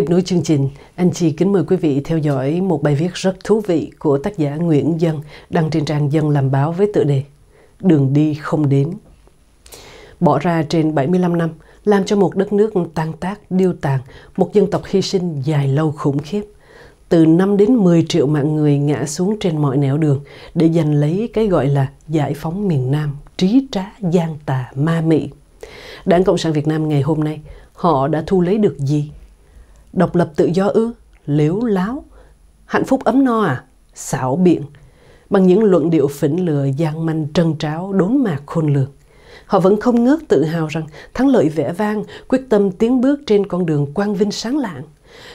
Tiếp nối chương trình, anh chị kính mời quý vị theo dõi một bài viết rất thú vị của tác giả Nguyễn Dân đăng trên trang Dân làm báo với tựa đề Đường đi không đến. Bỏ ra trên 75 năm, làm cho một đất nước tan tác, điêu tàn, một dân tộc hy sinh dài lâu khủng khiếp. Từ 5 đến 10 triệu mạng người ngã xuống trên mọi nẻo đường để giành lấy cái gọi là giải phóng miền Nam, trí trá, gian tà, ma mị. Đảng Cộng sản Việt Nam ngày hôm nay, họ đã thu lấy được gì Độc lập tự do ư? Liếu láo? Hạnh phúc ấm no à? Xảo biện. Bằng những luận điệu phỉnh lừa, gian manh, trân tráo, đốn mạc khôn lường. Họ vẫn không ngớt tự hào rằng thắng lợi vẻ vang, quyết tâm tiến bước trên con đường quang vinh sáng lạng.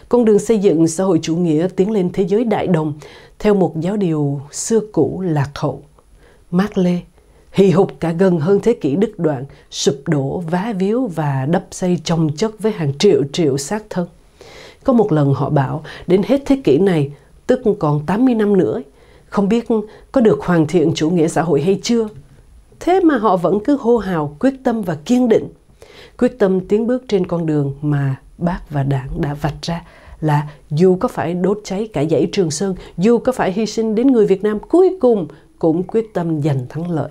Con đường xây dựng xã hội chủ nghĩa tiến lên thế giới đại đồng theo một giáo điều xưa cũ lạc hậu. mát Lê, hì hục cả gần hơn thế kỷ đứt đoạn, sụp đổ, vá víu và đắp xây chồng chất với hàng triệu triệu xác thân. Có một lần họ bảo đến hết thế kỷ này, tức còn 80 năm nữa, không biết có được hoàn thiện chủ nghĩa xã hội hay chưa. Thế mà họ vẫn cứ hô hào quyết tâm và kiên định, quyết tâm tiến bước trên con đường mà bác và đảng đã vạch ra là dù có phải đốt cháy cả dãy Trường Sơn, dù có phải hy sinh đến người Việt Nam cuối cùng cũng quyết tâm giành thắng lợi.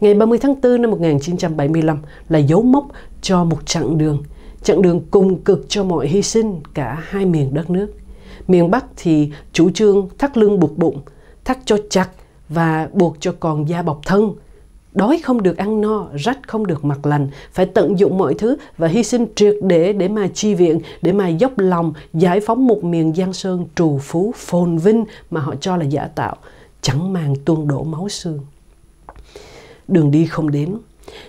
Ngày 30 tháng 4 năm 1975 là dấu mốc cho một chặng đường chặng đường cùng cực cho mọi hy sinh cả hai miền đất nước. Miền Bắc thì chủ trương thắt lưng buộc bụng, thắt cho chặt và buộc cho còn da bọc thân. Đói không được ăn no, rách không được mặc lành, phải tận dụng mọi thứ và hy sinh triệt để để mà chi viện, để mà dốc lòng giải phóng một miền Giang Sơn trù phú, phồn vinh mà họ cho là giả tạo, chẳng màng tuôn đổ máu xương. Đường đi không đến,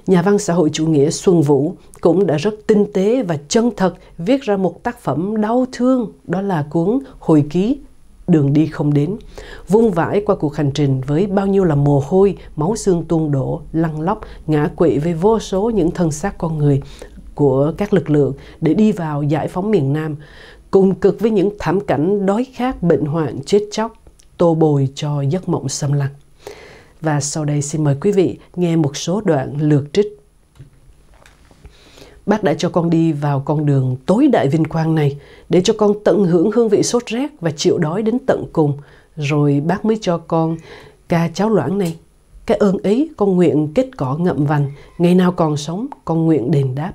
Nhà văn xã hội chủ nghĩa Xuân Vũ cũng đã rất tinh tế và chân thật viết ra một tác phẩm đau thương, đó là cuốn Hồi ký Đường đi không đến, vung vãi qua cuộc hành trình với bao nhiêu là mồ hôi, máu xương tuôn đổ, lăn lóc, ngã quỵ với vô số những thân xác con người của các lực lượng để đi vào giải phóng miền Nam, cùng cực với những thảm cảnh đói khát, bệnh hoạn, chết chóc, tô bồi cho giấc mộng xâm lăng. Và sau đây xin mời quý vị nghe một số đoạn lược trích. Bác đã cho con đi vào con đường tối đại vinh quang này để cho con tận hưởng hương vị sốt rét và chịu đói đến tận cùng. Rồi bác mới cho con ca cháo loãng này. Cái ơn ấy con nguyện kết cỏ ngậm vành, ngày nào còn sống con nguyện đền đáp.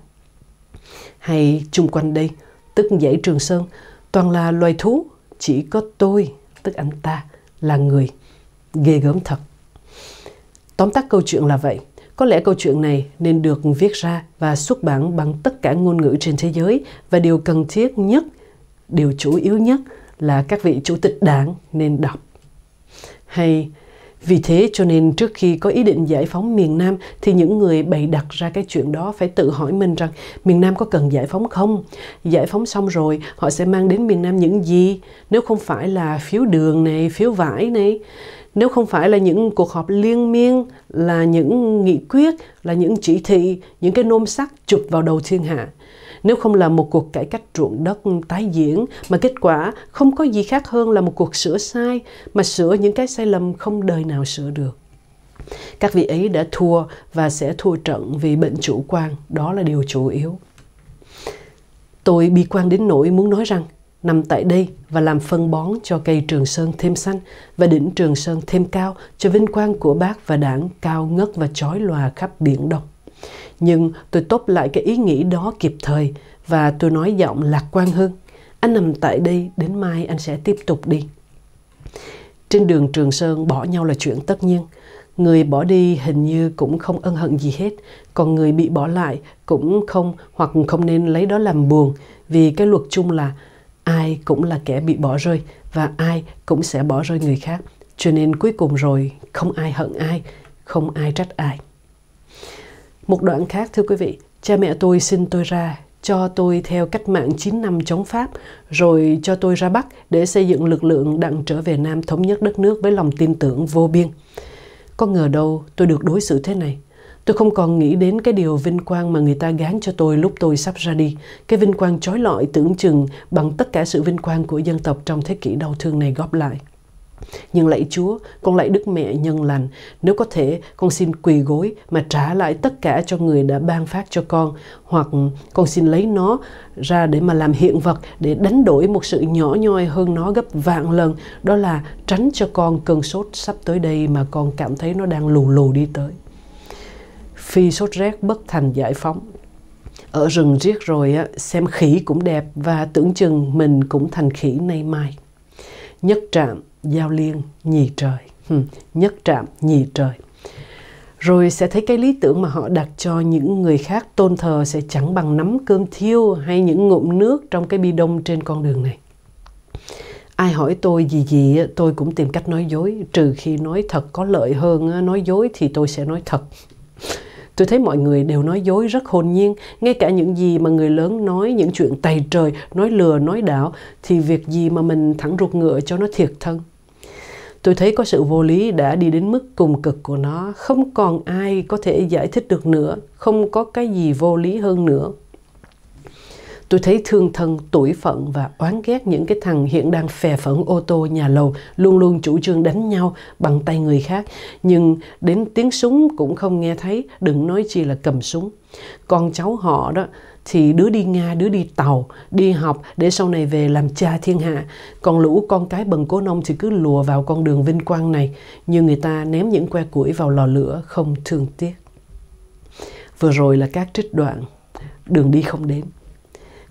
Hay chung quanh đây, tức dãy Trường Sơn, toàn là loài thú, chỉ có tôi, tức anh ta, là người. Ghê gớm thật. Tóm tắt câu chuyện là vậy. Có lẽ câu chuyện này nên được viết ra và xuất bản bằng tất cả ngôn ngữ trên thế giới và điều cần thiết nhất, điều chủ yếu nhất là các vị chủ tịch đảng nên đọc. Hay vì thế cho nên trước khi có ý định giải phóng miền Nam thì những người bày đặt ra cái chuyện đó phải tự hỏi mình rằng miền Nam có cần giải phóng không? Giải phóng xong rồi họ sẽ mang đến miền Nam những gì? Nếu không phải là phiếu đường này, phiếu vải này, nếu không phải là những cuộc họp liên miên là những nghị quyết là những chỉ thị những cái nôm sắc chụp vào đầu thiên hạ nếu không là một cuộc cải cách ruộng đất tái diễn mà kết quả không có gì khác hơn là một cuộc sửa sai mà sửa những cái sai lầm không đời nào sửa được các vị ấy đã thua và sẽ thua trận vì bệnh chủ quan đó là điều chủ yếu tôi bi quan đến nỗi muốn nói rằng nằm tại đây và làm phân bón cho cây Trường Sơn thêm xanh và đỉnh Trường Sơn thêm cao cho vinh quang của bác và đảng cao ngất và chói lòa khắp biển Đông. Nhưng tôi tốt lại cái ý nghĩ đó kịp thời và tôi nói giọng lạc quan hơn. Anh nằm tại đây, đến mai anh sẽ tiếp tục đi. Trên đường Trường Sơn bỏ nhau là chuyện tất nhiên. Người bỏ đi hình như cũng không ân hận gì hết, còn người bị bỏ lại cũng không hoặc không nên lấy đó làm buồn vì cái luật chung là ai cũng là kẻ bị bỏ rơi và ai cũng sẽ bỏ rơi người khác cho nên cuối cùng rồi không ai hận ai không ai trách ai một đoạn khác thưa quý vị cha mẹ tôi xin tôi ra cho tôi theo cách mạng 9 năm chống Pháp, rồi cho tôi ra Bắc để xây dựng lực lượng đặng trở về Nam thống nhất đất nước với lòng tin tưởng vô biên. Có ngờ đâu tôi được đối xử thế này. Tôi không còn nghĩ đến cái điều vinh quang mà người ta gán cho tôi lúc tôi sắp ra đi, cái vinh quang trói lọi tưởng chừng bằng tất cả sự vinh quang của dân tộc trong thế kỷ đau thương này góp lại. Nhưng lạy Chúa, con lạy Đức Mẹ nhân lành, nếu có thể con xin quỳ gối mà trả lại tất cả cho người đã ban phát cho con, hoặc con xin lấy nó ra để mà làm hiện vật, để đánh đổi một sự nhỏ nhoi hơn nó gấp vạn lần, đó là tránh cho con cơn sốt sắp tới đây mà con cảm thấy nó đang lù lù đi tới phi sốt rét bất thành giải phóng ở rừng riết rồi á, xem khỉ cũng đẹp và tưởng chừng mình cũng thành khỉ nay mai nhất trạm giao liên nhì trời nhất trạm nhì trời rồi sẽ thấy cái lý tưởng mà họ đặt cho những người khác tôn thờ sẽ chẳng bằng nắm cơm thiêu hay những ngụm nước trong cái bi đông trên con đường này ai hỏi tôi gì gì tôi cũng tìm cách nói dối trừ khi nói thật có lợi hơn nói dối thì tôi sẽ nói thật Tôi thấy mọi người đều nói dối rất hồn nhiên, ngay cả những gì mà người lớn nói, những chuyện tày trời, nói lừa, nói đảo, thì việc gì mà mình thẳng ruột ngựa cho nó thiệt thân. Tôi thấy có sự vô lý đã đi đến mức cùng cực của nó, không còn ai có thể giải thích được nữa, không có cái gì vô lý hơn nữa. Tôi thấy thương thân, tuổi phận và oán ghét những cái thằng hiện đang phè phẫn ô tô nhà lầu luôn luôn chủ trương đánh nhau bằng tay người khác. Nhưng đến tiếng súng cũng không nghe thấy, đừng nói chi là cầm súng. Con cháu họ đó thì đứa đi Nga, đứa đi tàu, đi học để sau này về làm cha thiên hạ. Còn lũ con cái bần cố nông thì cứ lùa vào con đường vinh quang này, như người ta ném những que củi vào lò lửa không thương tiếc. Vừa rồi là các trích đoạn, đường đi không đến.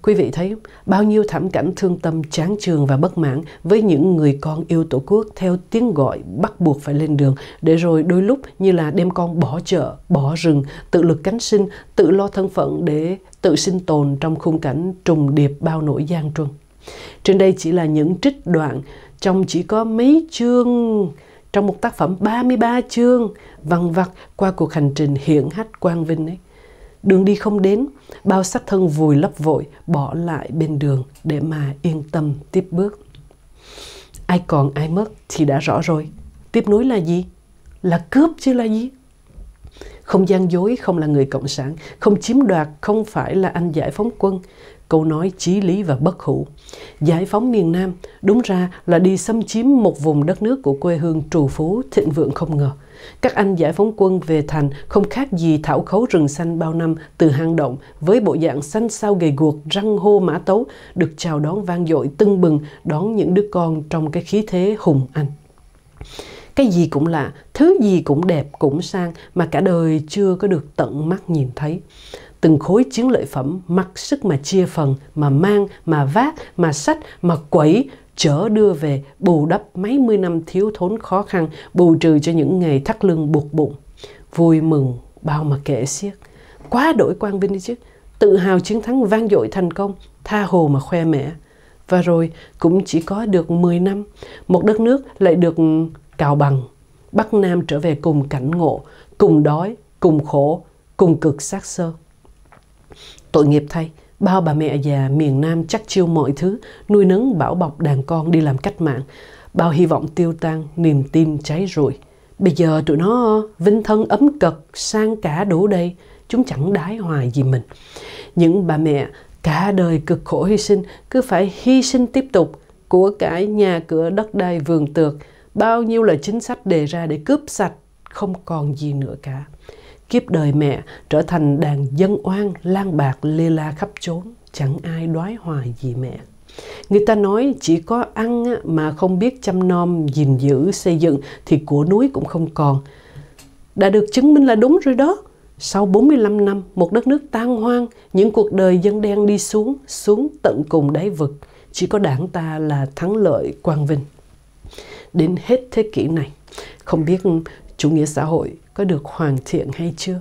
Quý vị thấy Bao nhiêu thảm cảnh thương tâm, chán trường và bất mãn với những người con yêu Tổ quốc theo tiếng gọi bắt buộc phải lên đường để rồi đôi lúc như là đem con bỏ chợ, bỏ rừng, tự lực cánh sinh, tự lo thân phận để tự sinh tồn trong khung cảnh trùng điệp bao nỗi gian truân. Trên đây chỉ là những trích đoạn trong chỉ có mấy chương trong một tác phẩm 33 chương vằn vặt qua cuộc hành trình hiển hách quang vinh ấy đường đi không đến bao sắc thân vùi lấp vội bỏ lại bên đường để mà yên tâm tiếp bước ai còn ai mất thì đã rõ rồi tiếp nối là gì là cướp chứ là gì không gian dối không là người cộng sản không chiếm đoạt không phải là anh giải phóng quân câu nói chí lý và bất hủ giải phóng miền nam đúng ra là đi xâm chiếm một vùng đất nước của quê hương trù phú thịnh vượng không ngờ các anh giải phóng quân về thành không khác gì thảo khấu rừng xanh bao năm từ hang động với bộ dạng xanh sao gầy guộc, răng hô mã tấu được chào đón vang dội tưng bừng đón những đứa con trong cái khí thế hùng anh. Cái gì cũng lạ, thứ gì cũng đẹp, cũng sang mà cả đời chưa có được tận mắt nhìn thấy từng khối chiến lợi phẩm mặc sức mà chia phần, mà mang, mà vác, mà sách, mà quẩy, chở đưa về bù đắp mấy mươi năm thiếu thốn khó khăn, bù trừ cho những ngày thắt lưng buộc bụng. Vui mừng, bao mà kể xiết. Quá đổi quang vinh đi chứ. Tự hào chiến thắng vang dội thành công, tha hồ mà khoe mẽ. Và rồi cũng chỉ có được 10 năm, một đất nước lại được cào bằng. Bắc Nam trở về cùng cảnh ngộ, cùng đói, cùng khổ, cùng cực xác sơ. Tội nghiệp thay, Bao bà mẹ già miền Nam chắc chiêu mọi thứ, nuôi nấng bảo bọc đàn con đi làm cách mạng. Bao hy vọng tiêu tan, niềm tin cháy rụi. Bây giờ tụi nó vinh thân ấm cật, sang cả đủ đây chúng chẳng đái hoài gì mình. Những bà mẹ cả đời cực khổ hy sinh, cứ phải hy sinh tiếp tục, của cải nhà cửa đất đai vườn tược, bao nhiêu là chính sách đề ra để cướp sạch, không còn gì nữa cả. Kiếp đời mẹ trở thành đàn dân oan lang bạc lê la khắp chốn, chẳng ai đoái hoài gì mẹ. Người ta nói chỉ có ăn mà không biết chăm nom, gìn giữ, xây dựng thì của núi cũng không còn. Đã được chứng minh là đúng rồi đó. Sau 45 năm, một đất nước tan hoang, những cuộc đời dân đen đi xuống, xuống tận cùng đáy vực. Chỉ có đảng ta là thắng lợi quang vinh. Đến hết thế kỷ này, không biết chủ nghĩa xã hội có được hoàn thiện hay chưa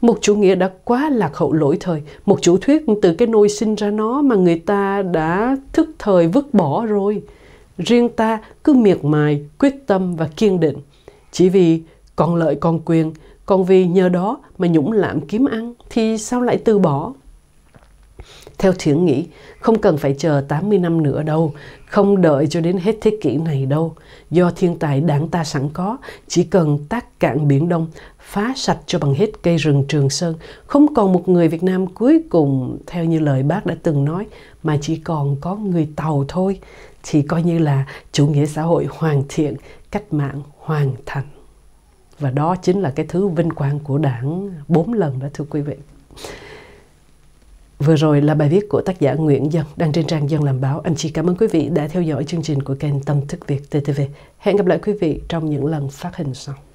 một chủ nghĩa đã quá lạc hậu lỗi thời một chủ thuyết từ cái nôi sinh ra nó mà người ta đã thức thời vứt bỏ rồi riêng ta cứ miệt mài quyết tâm và kiên định chỉ vì còn lợi còn quyền còn vì nhờ đó mà nhũng lạm kiếm ăn thì sao lại từ bỏ theo thiến nghĩ, không cần phải chờ 80 năm nữa đâu, không đợi cho đến hết thế kỷ này đâu. Do thiên tài đảng ta sẵn có, chỉ cần tác cạn Biển Đông, phá sạch cho bằng hết cây rừng Trường Sơn, không còn một người Việt Nam cuối cùng, theo như lời bác đã từng nói, mà chỉ còn có người Tàu thôi, thì coi như là chủ nghĩa xã hội hoàn thiện, cách mạng hoàn thành. Và đó chính là cái thứ vinh quang của đảng bốn lần đó thưa quý vị. Vừa rồi là bài viết của tác giả Nguyễn Dân đăng trên trang Dân làm báo. Anh chị cảm ơn quý vị đã theo dõi chương trình của kênh Tâm thức Việt TTV. Hẹn gặp lại quý vị trong những lần phát hình sau.